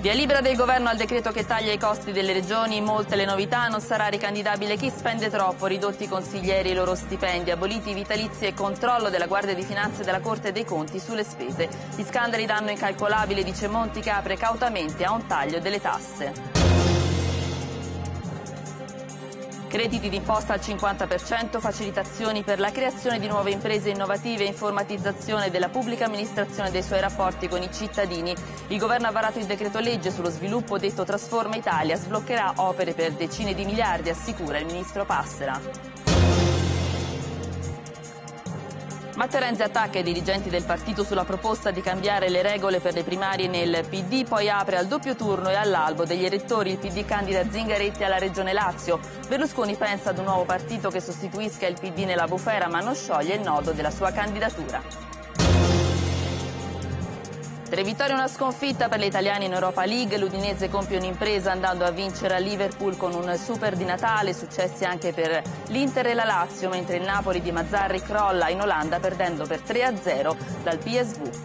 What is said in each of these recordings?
Via libera del governo al decreto che taglia i costi delle regioni, molte le novità, non sarà ricandidabile chi spende troppo, ridotti i consiglieri e i loro stipendi, aboliti i vitalizi e controllo della Guardia di Finanze e della Corte dei Conti sulle spese. Gli scandali danno incalcolabile, dice Monti, che apre cautamente a un taglio delle tasse. Crediti d'imposta al 50%, facilitazioni per la creazione di nuove imprese innovative, informatizzazione della pubblica amministrazione e dei suoi rapporti con i cittadini. Il governo ha varato il decreto legge sullo sviluppo detto Trasforma Italia, sbloccherà opere per decine di miliardi, assicura il ministro Passera. Matterenzi attacca i dirigenti del partito sulla proposta di cambiare le regole per le primarie nel PD, poi apre al doppio turno e all'albo degli elettori il PD candida Zingaretti alla Regione Lazio. Berlusconi pensa ad un nuovo partito che sostituisca il PD nella bufera ma non scioglie il nodo della sua candidatura. Tre vittorie e una sconfitta per gli italiani in Europa League. L'Udinese compie un'impresa andando a vincere a Liverpool con un super di Natale, successi anche per l'Inter e la Lazio, mentre il Napoli di Mazzarri crolla in Olanda perdendo per 3-0 dal PSV.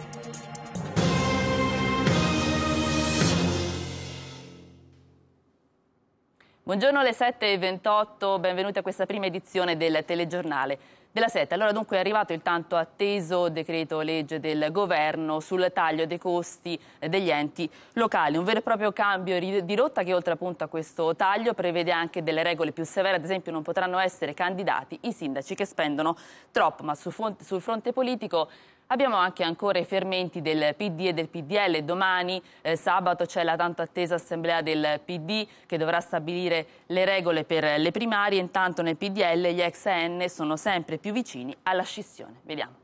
Buongiorno alle 7.28, benvenuti a questa prima edizione del telegiornale della sette. Allora dunque è arrivato il tanto atteso decreto legge del governo sul taglio dei costi degli enti locali, un vero e proprio cambio di rotta che oltre appunto a questo taglio prevede anche delle regole più severe, ad esempio non potranno essere candidati i sindaci che spendono troppo, ma sul fronte, sul fronte politico Abbiamo anche ancora i fermenti del PD e del PDL. Domani, eh, sabato, c'è la tanto attesa assemblea del PD che dovrà stabilire le regole per le primarie. Intanto nel PDL gli ex AN sono sempre più vicini alla scissione. Vediamo.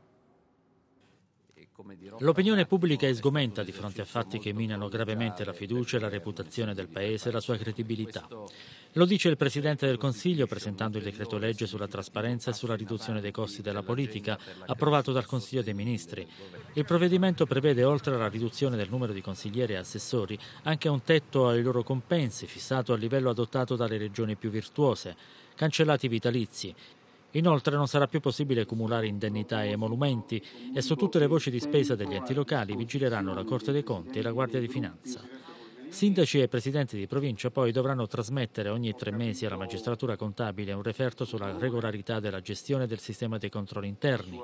L'opinione pubblica è sgomenta di fronte a fatti che minano gravemente la fiducia e la reputazione del Paese e la sua credibilità. Lo dice il Presidente del Consiglio presentando il decreto legge sulla trasparenza e sulla riduzione dei costi della politica, approvato dal Consiglio dei Ministri. Il provvedimento prevede, oltre alla riduzione del numero di consiglieri e assessori, anche un tetto ai loro compensi, fissato al livello adottato dalle regioni più virtuose, cancellati i vitalizi, Inoltre non sarà più possibile accumulare indennità e emolumenti e su tutte le voci di spesa degli enti locali vigileranno la Corte dei Conti e la Guardia di Finanza. Sindaci e presidenti di provincia poi dovranno trasmettere ogni tre mesi alla magistratura contabile un referto sulla regolarità della gestione del sistema dei controlli interni.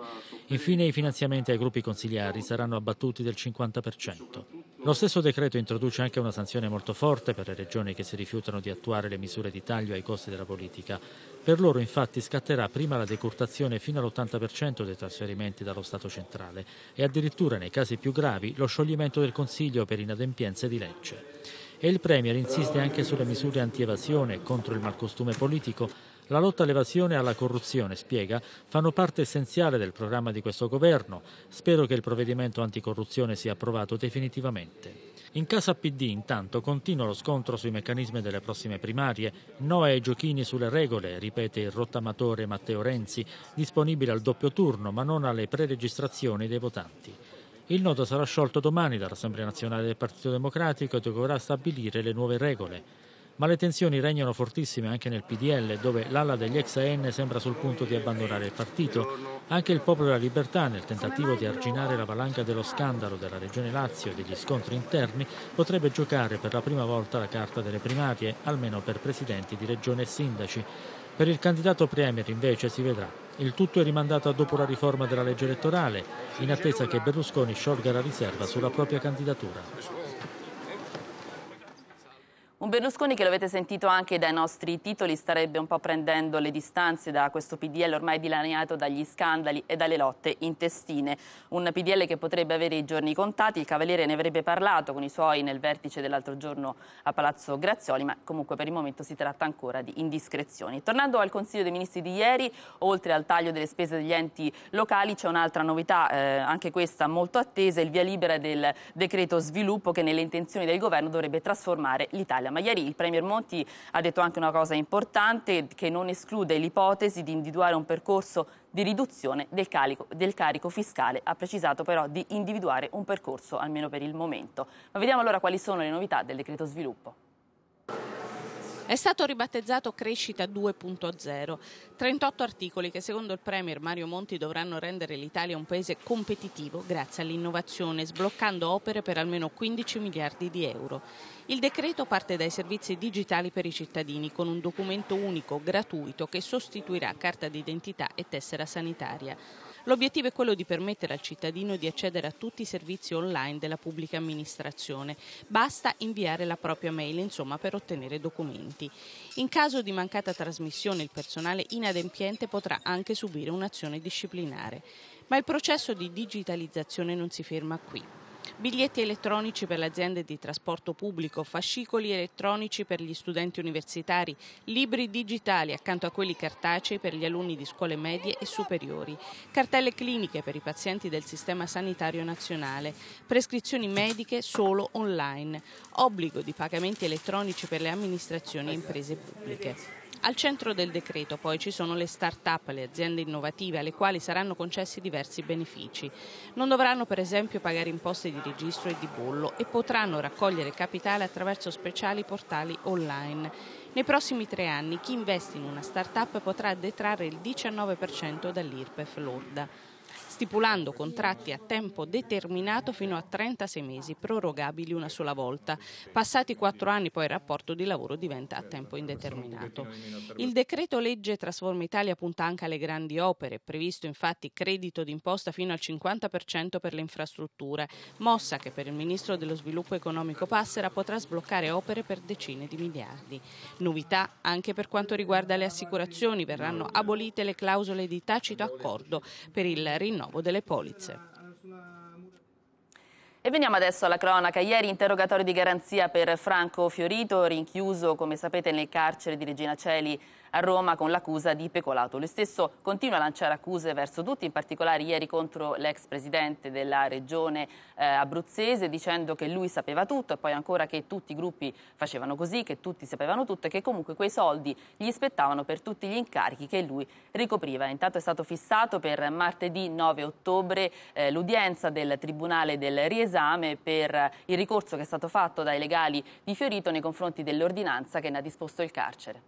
Infine i finanziamenti ai gruppi consigliari saranno abbattuti del 50%. Lo stesso decreto introduce anche una sanzione molto forte per le regioni che si rifiutano di attuare le misure di taglio ai costi della politica. Per loro infatti scatterà prima la decurtazione fino all'80% dei trasferimenti dallo Stato centrale e addirittura nei casi più gravi lo scioglimento del Consiglio per inadempienze di legge. E il Premier insiste anche sulle misure anti-evasione contro il malcostume politico la lotta all'evasione e alla corruzione, spiega, fanno parte essenziale del programma di questo governo. Spero che il provvedimento anticorruzione sia approvato definitivamente. In casa PD intanto continua lo scontro sui meccanismi delle prossime primarie, no ai giochini sulle regole, ripete il rottamatore Matteo Renzi, disponibile al doppio turno ma non alle preregistrazioni dei votanti. Il nodo sarà sciolto domani dall'Assemblea nazionale del Partito Democratico e dovrà stabilire le nuove regole ma le tensioni regnano fortissime anche nel PDL, dove l'ala degli ex AN sembra sul punto di abbandonare il partito. Anche il Popolo della Libertà, nel tentativo di arginare la valanga dello scandalo della Regione Lazio e degli scontri interni, potrebbe giocare per la prima volta la carta delle primarie, almeno per presidenti di regione e sindaci. Per il candidato Premier invece si vedrà. Il tutto è rimandato a dopo la riforma della legge elettorale, in attesa che Berlusconi sciolga la riserva sulla propria candidatura. Un Berlusconi che lo avete sentito anche dai nostri titoli starebbe un po' prendendo le distanze da questo PDL ormai dilaniato dagli scandali e dalle lotte intestine. Un PDL che potrebbe avere i giorni contati, il Cavaliere ne avrebbe parlato con i suoi nel vertice dell'altro giorno a Palazzo Grazioli, ma comunque per il momento si tratta ancora di indiscrezioni. Tornando al Consiglio dei Ministri di ieri, oltre al taglio delle spese degli enti locali c'è un'altra novità, eh, anche questa molto attesa, il via libera del decreto sviluppo che nelle intenzioni del governo dovrebbe trasformare l'Italia Italia. Ma ieri il Premier Monti ha detto anche una cosa importante che non esclude l'ipotesi di individuare un percorso di riduzione del carico, del carico, fiscale. Ha precisato però di individuare un percorso, almeno per il momento. Ma vediamo allora quali sono le novità del decreto sviluppo. È stato ribattezzato Crescita 2.0, 38 articoli che secondo il Premier Mario Monti dovranno rendere l'Italia un paese competitivo grazie all'innovazione, sbloccando opere per almeno 15 miliardi di euro. Il decreto parte dai servizi digitali per i cittadini con un documento unico, gratuito, che sostituirà carta d'identità e tessera sanitaria. L'obiettivo è quello di permettere al cittadino di accedere a tutti i servizi online della pubblica amministrazione. Basta inviare la propria mail, insomma, per ottenere documenti. In caso di mancata trasmissione, il personale inadempiente potrà anche subire un'azione disciplinare. Ma il processo di digitalizzazione non si ferma qui biglietti elettronici per le aziende di trasporto pubblico, fascicoli elettronici per gli studenti universitari, libri digitali accanto a quelli cartacei per gli alunni di scuole medie e superiori, cartelle cliniche per i pazienti del sistema sanitario nazionale, prescrizioni mediche solo online, obbligo di pagamenti elettronici per le amministrazioni e imprese pubbliche. Al centro del decreto poi ci sono le start-up, le aziende innovative alle quali saranno concessi diversi benefici. Non dovranno per esempio pagare imposte di registro e di bollo e potranno raccogliere capitale attraverso speciali portali online. Nei prossimi tre anni chi investe in una start-up potrà detrarre il 19% dall'IRPEF lorda stipulando contratti a tempo determinato fino a 36 mesi, prorogabili una sola volta. Passati quattro anni poi il rapporto di lavoro diventa a tempo indeterminato. Il decreto legge Trasforma Italia punta anche alle grandi opere, è previsto infatti credito d'imposta fino al 50% per le infrastrutture, mossa che per il Ministro dello Sviluppo Economico Passera potrà sbloccare opere per decine di miliardi. Novità anche per quanto riguarda le assicurazioni, verranno abolite le clausole di tacito accordo per il rinnovo rinnovo delle polizze. E veniamo adesso alla cronaca. Ieri interrogatorio di garanzia per Franco Fiorito, rinchiuso, come sapete, nel carcere di Regina Celi a Roma con l'accusa di pecolato. Lui stesso continua a lanciare accuse verso tutti, in particolare ieri contro l'ex presidente della regione eh, abruzzese, dicendo che lui sapeva tutto e poi ancora che tutti i gruppi facevano così, che tutti sapevano tutto e che comunque quei soldi gli spettavano per tutti gli incarichi che lui ricopriva. Intanto è stato fissato per martedì 9 ottobre eh, l'udienza del Tribunale del Riesame per il ricorso che è stato fatto dai legali di Fiorito nei confronti dell'ordinanza che ne ha disposto il carcere.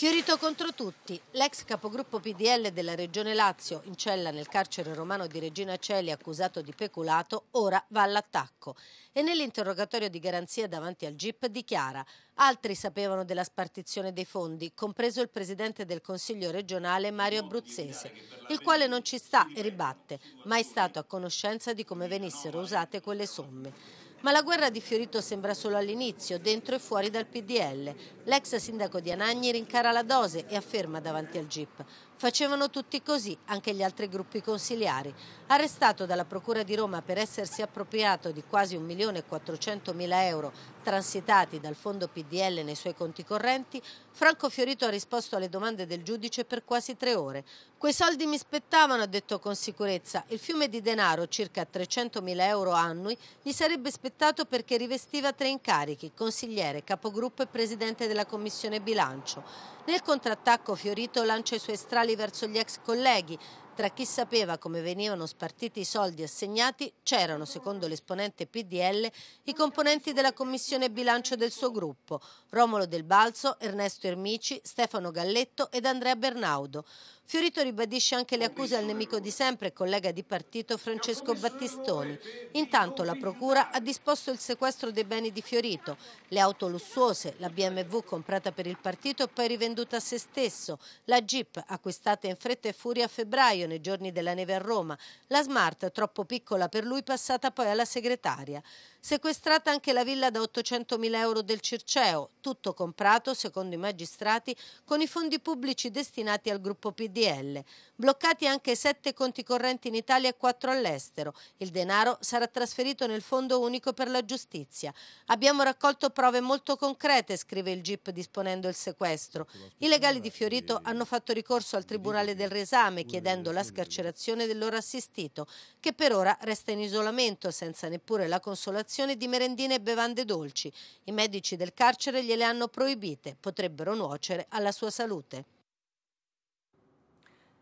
Fiorito contro tutti, l'ex capogruppo PDL della Regione Lazio, in cella nel carcere romano di Regina Celi accusato di peculato, ora va all'attacco e nell'interrogatorio di garanzia davanti al GIP dichiara altri sapevano della spartizione dei fondi, compreso il presidente del Consiglio regionale Mario Abruzzese, il quale non ci sta e ribatte, mai stato a conoscenza di come venissero usate quelle somme. Ma la guerra di Fiorito sembra solo all'inizio, dentro e fuori dal PDL. L'ex sindaco di Anagni rincara la dose e afferma davanti al GIP Facevano tutti così, anche gli altri gruppi consiliari. Arrestato dalla Procura di Roma per essersi appropriato di quasi 1.400.000 euro transitati dal fondo PDL nei suoi conti correnti, Franco Fiorito ha risposto alle domande del giudice per quasi tre ore. Quei soldi mi spettavano, ha detto con sicurezza. Il fiume di denaro, circa 300.000 euro annui, gli sarebbe spettato perché rivestiva tre incarichi, consigliere, capogruppo e presidente della Commissione Bilancio. Nel contrattacco Fiorito lancia i suoi strali sessuali verso gli ex colleghi. Tra chi sapeva come venivano spartiti i soldi assegnati c'erano, secondo l'esponente PDL, i componenti della commissione bilancio del suo gruppo, Romolo Del Balzo, Ernesto Ermici, Stefano Galletto ed Andrea Bernaudo. Fiorito ribadisce anche le accuse al nemico di sempre e collega di partito Francesco Battistoni. Intanto la Procura ha disposto il sequestro dei beni di Fiorito, le auto lussuose, la BMW comprata per il partito e poi rivenduta a se stesso, la Jeep acquistata in fretta e furia a febbraio nei giorni della neve a Roma, la Smart troppo piccola per lui passata poi alla segretaria. Sequestrata anche la villa da 800.000 euro del Circeo, tutto comprato, secondo i magistrati, con i fondi pubblici destinati al gruppo PDL. Bloccati anche sette conti correnti in Italia e quattro all'estero. Il denaro sarà trasferito nel Fondo Unico per la Giustizia. Abbiamo raccolto prove molto concrete, scrive il GIP disponendo il sequestro. I legali di Fiorito eh, hanno fatto ricorso al Tribunale del Resame chiedendo la scarcerazione del loro assistito, che per ora resta in isolamento senza neppure la consolazione confezione di merendine e bevande dolci. I medici del carcere gliele hanno proibite, potrebbero nuocere alla sua salute.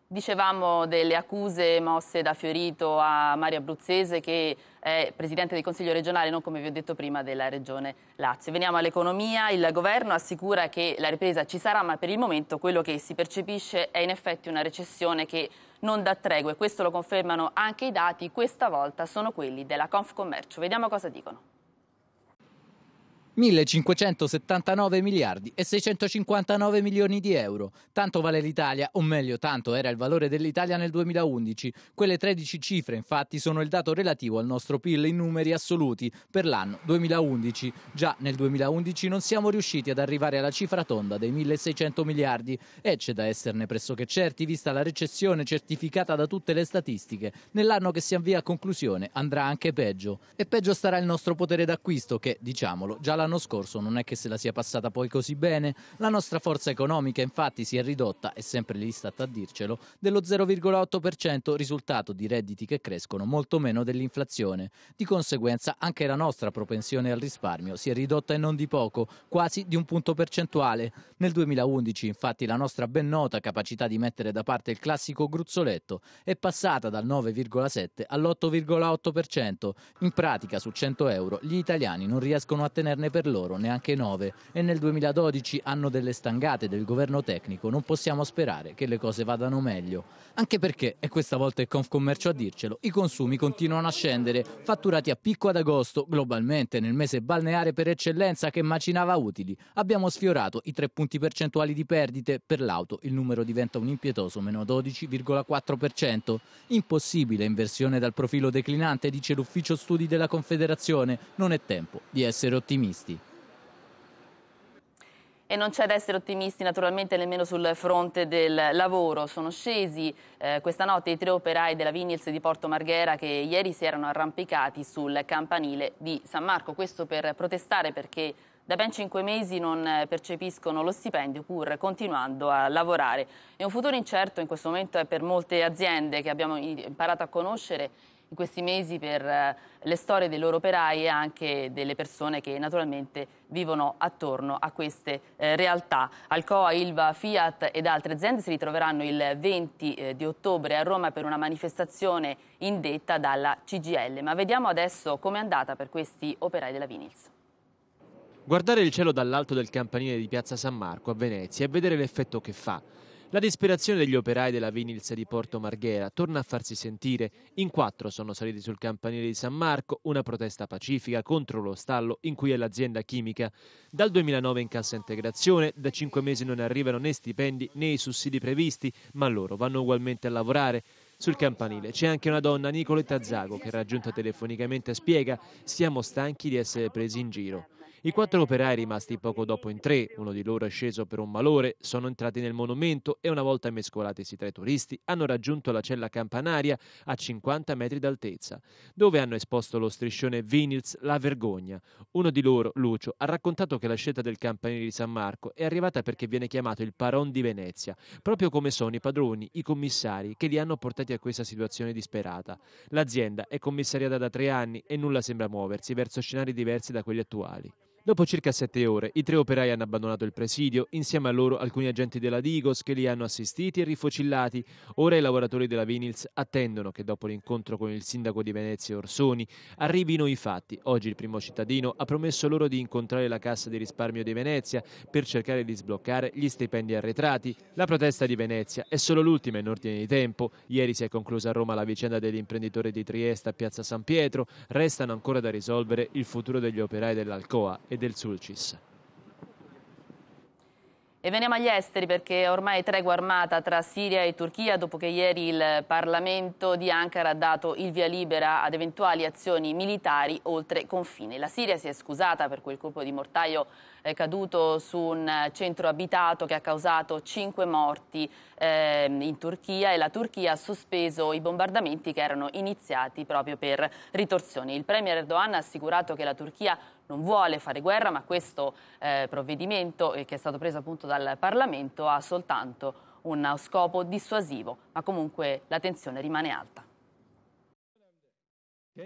Dicevamo delle accuse mosse da Fiorito a Mario Abruzzese che è Presidente del Consiglio regionale, non come vi ho detto prima, della Regione Lazio. Veniamo all'economia, il Governo assicura che la ripresa ci sarà, ma per il momento quello che si percepisce è in effetti una recessione che non dà tregua e questo lo confermano anche i dati, questa volta sono quelli della Confcommercio. Vediamo cosa dicono. 1579 miliardi e 659 milioni di euro. Tanto vale l'Italia, o meglio, tanto era il valore dell'Italia nel 2011. Quelle 13 cifre, infatti, sono il dato relativo al nostro PIL in numeri assoluti per l'anno 2011. Già nel 2011 non siamo riusciti ad arrivare alla cifra tonda dei 1600 miliardi e c'è da esserne pressoché certi vista la recessione certificata da tutte le statistiche. Nell'anno che si avvia a conclusione andrà anche peggio. E peggio starà il nostro potere d'acquisto che, diciamolo, già la l'anno scorso non è che se la sia passata poi così bene. La nostra forza economica infatti si è ridotta, è sempre l'Istat a dircelo, dello 0,8%, risultato di redditi che crescono molto meno dell'inflazione. Di conseguenza anche la nostra propensione al risparmio si è ridotta e non di poco, quasi di un punto percentuale. Nel 2011 infatti la nostra ben nota capacità di mettere da parte il classico gruzzoletto è passata dal 9,7 all'8,8%. In pratica su 100 euro gli italiani non riescono a tenerne per loro, neanche 9 e nel 2012, anno delle stangate del governo tecnico, non possiamo sperare che le cose vadano meglio. Anche perché, e questa volta è Confcommercio a dircelo, i consumi continuano a scendere, fatturati a picco ad agosto, globalmente nel mese balneare per eccellenza che macinava utili. Abbiamo sfiorato i 3 punti percentuali di perdite, per l'auto il numero diventa un impietoso meno 12,4%. Impossibile inversione dal profilo declinante, dice l'ufficio studi della Confederazione, non è tempo di essere ottimisti. E non c'è da essere ottimisti naturalmente nemmeno sul fronte del lavoro. Sono scesi eh, questa notte i tre operai della Vinyls di Porto Marghera che ieri si erano arrampicati sul campanile di San Marco. Questo per protestare perché da ben cinque mesi non eh, percepiscono lo stipendio pur continuando a lavorare. È un futuro incerto in questo momento è per molte aziende che abbiamo imparato a conoscere in questi mesi per eh, le storie dei loro operai e anche delle persone che naturalmente vivono attorno a queste eh, realtà. Alcoa, Ilva, Fiat ed altre aziende si ritroveranno il 20 eh, di ottobre a Roma per una manifestazione indetta dalla CGL. Ma vediamo adesso com'è andata per questi operai della Vinils. Guardare il cielo dall'alto del campanile di Piazza San Marco a Venezia e vedere l'effetto che fa la disperazione degli operai della Vinils di Porto Marghera torna a farsi sentire. In quattro sono saliti sul campanile di San Marco una protesta pacifica contro lo stallo in cui è l'azienda chimica. Dal 2009 in cassa integrazione, da cinque mesi non arrivano né stipendi né i sussidi previsti, ma loro vanno ugualmente a lavorare. Sul campanile c'è anche una donna, Nicoletta Zago, che raggiunta telefonicamente spiega «Siamo stanchi di essere presi in giro». I quattro operai rimasti poco dopo in tre, uno di loro è sceso per un malore, sono entrati nel monumento e una volta mescolatisi tra i turisti hanno raggiunto la cella campanaria a 50 metri d'altezza, dove hanno esposto lo striscione Vinils La Vergogna. Uno di loro, Lucio, ha raccontato che la scelta del campanile di San Marco è arrivata perché viene chiamato il Paron di Venezia, proprio come sono i padroni, i commissari che li hanno portati a questa situazione disperata. L'azienda è commissariata da tre anni e nulla sembra muoversi verso scenari diversi da quelli attuali. Dopo circa sette ore, i tre operai hanno abbandonato il presidio, insieme a loro alcuni agenti della Digos che li hanno assistiti e rifocillati. Ora i lavoratori della Vinils attendono che dopo l'incontro con il sindaco di Venezia Orsoni arrivino i fatti. Oggi il primo cittadino ha promesso loro di incontrare la Cassa di risparmio di Venezia per cercare di sbloccare gli stipendi arretrati. La protesta di Venezia è solo l'ultima in ordine di tempo. Ieri si è conclusa a Roma la vicenda dell'imprenditore di Trieste a Piazza San Pietro. Restano ancora da risolvere il futuro degli operai dell'Alcoa e del Sulcis. E veniamo agli esteri perché ormai tregua armata tra Siria e Turchia dopo che ieri il Parlamento di Ankara ha dato il via libera ad eventuali azioni militari oltre confine. La Siria si è scusata per quel colpo di mortaio eh, caduto su un centro abitato che ha causato 5 morti eh, in Turchia e la Turchia ha sospeso i bombardamenti che erano iniziati proprio per ritorsioni. Il premier Erdogan ha assicurato che la Turchia non vuole fare guerra, ma questo eh, provvedimento eh, che è stato preso appunto dal Parlamento ha soltanto un eh, scopo dissuasivo, ma comunque la tensione rimane alta.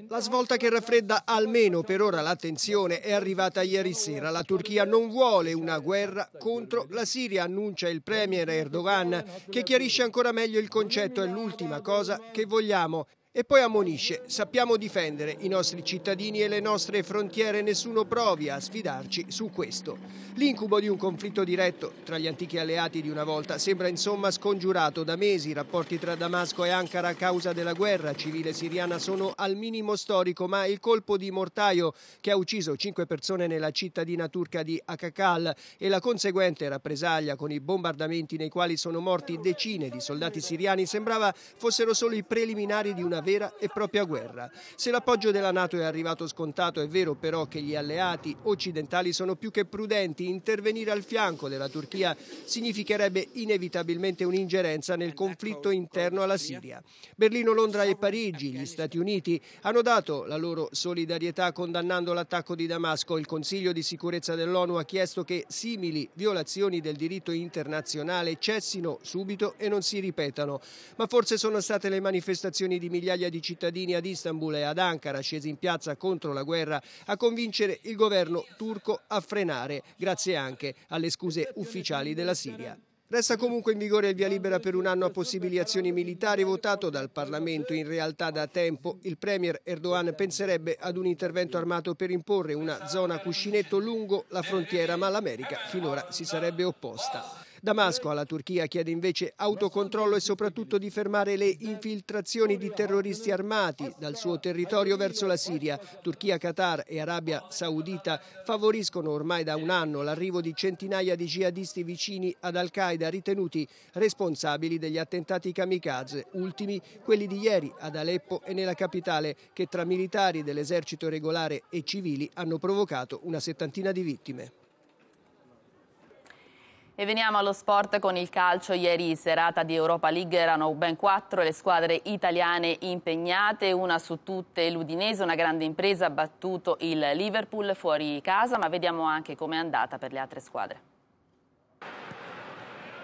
La svolta che raffredda almeno per ora l'attenzione è arrivata ieri sera. La Turchia non vuole una guerra contro la Siria, annuncia il premier Erdogan, che chiarisce ancora meglio il concetto. È l'ultima cosa che vogliamo. E poi ammonisce, sappiamo difendere i nostri cittadini e le nostre frontiere, nessuno provi a sfidarci su questo. L'incubo di un conflitto diretto tra gli antichi alleati di una volta sembra insomma scongiurato da mesi. I rapporti tra Damasco e Ankara a causa della guerra civile siriana sono al minimo storico, ma il colpo di mortaio che ha ucciso cinque persone nella cittadina turca di Akakal e la conseguente rappresaglia con i bombardamenti nei quali sono morti decine di soldati siriani sembrava fossero solo i preliminari di una una vera e propria guerra. Se l'appoggio della Nato è arrivato scontato, è vero però che gli alleati occidentali sono più che prudenti. Intervenire al fianco della Turchia significherebbe inevitabilmente un'ingerenza nel conflitto interno alla Siria. Berlino, Londra e Parigi, gli Stati Uniti, hanno dato la loro solidarietà condannando l'attacco di Damasco. Il Consiglio di sicurezza dell'ONU ha chiesto che simili violazioni del diritto internazionale cessino subito e non si ripetano. Ma forse sono state le manifestazioni di migliaia migliaia di cittadini ad Istanbul e ad Ankara scesi in piazza contro la guerra a convincere il governo turco a frenare, grazie anche alle scuse ufficiali della Siria. Resta comunque in vigore il via libera per un anno a possibili azioni militari votato dal Parlamento. In realtà da tempo il Premier Erdogan penserebbe ad un intervento armato per imporre una zona cuscinetto lungo la frontiera, ma l'America finora si sarebbe opposta. Damasco alla Turchia chiede invece autocontrollo e soprattutto di fermare le infiltrazioni di terroristi armati dal suo territorio verso la Siria. Turchia, Qatar e Arabia Saudita favoriscono ormai da un anno l'arrivo di centinaia di jihadisti vicini ad Al-Qaeda ritenuti responsabili degli attentati kamikaze, ultimi quelli di ieri ad Aleppo e nella capitale che tra militari dell'esercito regolare e civili hanno provocato una settantina di vittime. E veniamo allo sport con il calcio. Ieri serata di Europa League erano ben quattro le squadre italiane impegnate, una su tutte l'Udinese, una grande impresa, ha battuto il Liverpool fuori casa, ma vediamo anche com'è andata per le altre squadre.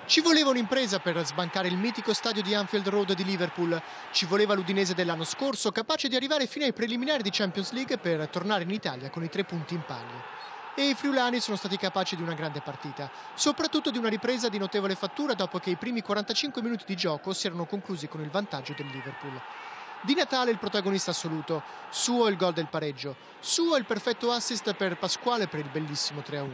Ci voleva un'impresa per sbancare il mitico stadio di Anfield Road di Liverpool. Ci voleva l'Udinese dell'anno scorso, capace di arrivare fino ai preliminari di Champions League per tornare in Italia con i tre punti in palio e i friulani sono stati capaci di una grande partita, soprattutto di una ripresa di notevole fattura dopo che i primi 45 minuti di gioco si erano conclusi con il vantaggio del Liverpool. Di Natale il protagonista assoluto, suo il gol del pareggio, suo il perfetto assist per Pasquale per il bellissimo 3-1,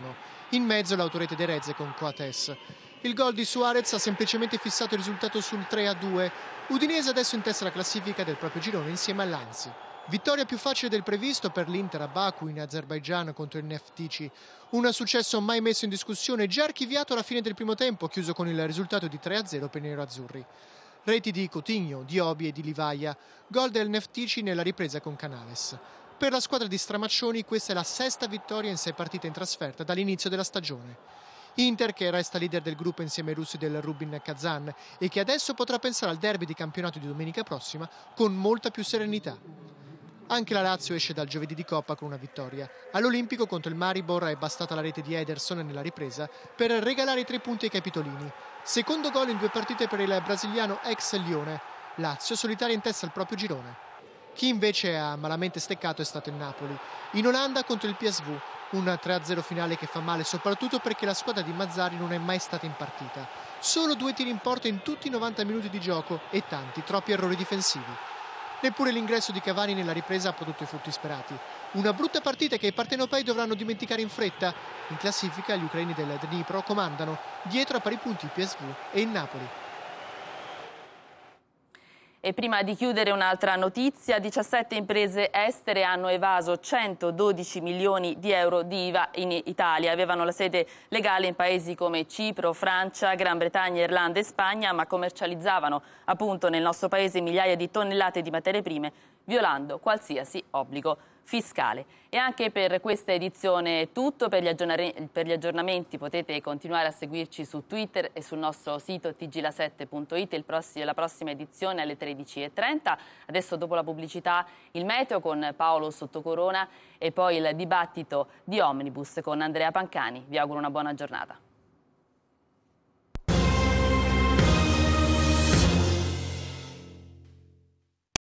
in mezzo l'autorete dei Rezze con Coates. Il gol di Suarez ha semplicemente fissato il risultato sul 3-2, Udinese adesso in testa la classifica del proprio girone insieme all'Anzi. Vittoria più facile del previsto per l'Inter a Baku in Azerbaigian contro il Neftici. Un successo mai messo in discussione, già archiviato alla fine del primo tempo, chiuso con il risultato di 3-0 per i neroazzurri. Reti di Cotigno, di Obi e di Livaia. Gol del Neftici nella ripresa con Canales. Per la squadra di Stramaccioni questa è la sesta vittoria in sei partite in trasferta dall'inizio della stagione. Inter che resta leader del gruppo insieme ai russi del Rubin Kazan e che adesso potrà pensare al derby di campionato di domenica prossima con molta più serenità. Anche la Lazio esce dal giovedì di Coppa con una vittoria. All'Olimpico contro il Maribor è bastata la rete di Ederson nella ripresa per regalare i tre punti ai capitolini. Secondo gol in due partite per il brasiliano ex Lione. Lazio solitaria in testa al proprio girone. Chi invece ha malamente steccato è stato il Napoli. In Olanda contro il PSV, un 3-0 finale che fa male soprattutto perché la squadra di Mazzari non è mai stata in partita. Solo due tiri in porta in tutti i 90 minuti di gioco e tanti, troppi errori difensivi. Neppure l'ingresso di Cavani nella ripresa ha prodotto i frutti sperati. Una brutta partita che i partenopei dovranno dimenticare in fretta. In classifica gli ucraini della Dnipro comandano, dietro a pari punti PSV e il Napoli. E prima di chiudere un'altra notizia, 17 imprese estere hanno evaso 112 milioni di euro di IVA in Italia. Avevano la sede legale in paesi come Cipro, Francia, Gran Bretagna, Irlanda e Spagna, ma commercializzavano appunto nel nostro paese migliaia di tonnellate di materie prime violando qualsiasi obbligo fiscale. E anche per questa edizione è tutto, per gli, per gli, aggiornamenti potete continuare a seguirci su Twitter e sul nostro sito tgla7.it, la prossima edizione alle 13.30. Adesso dopo la pubblicità il meteo con Paolo Sottocorona e poi il dibattito di Omnibus con Andrea Pancani. Vi auguro una buona giornata.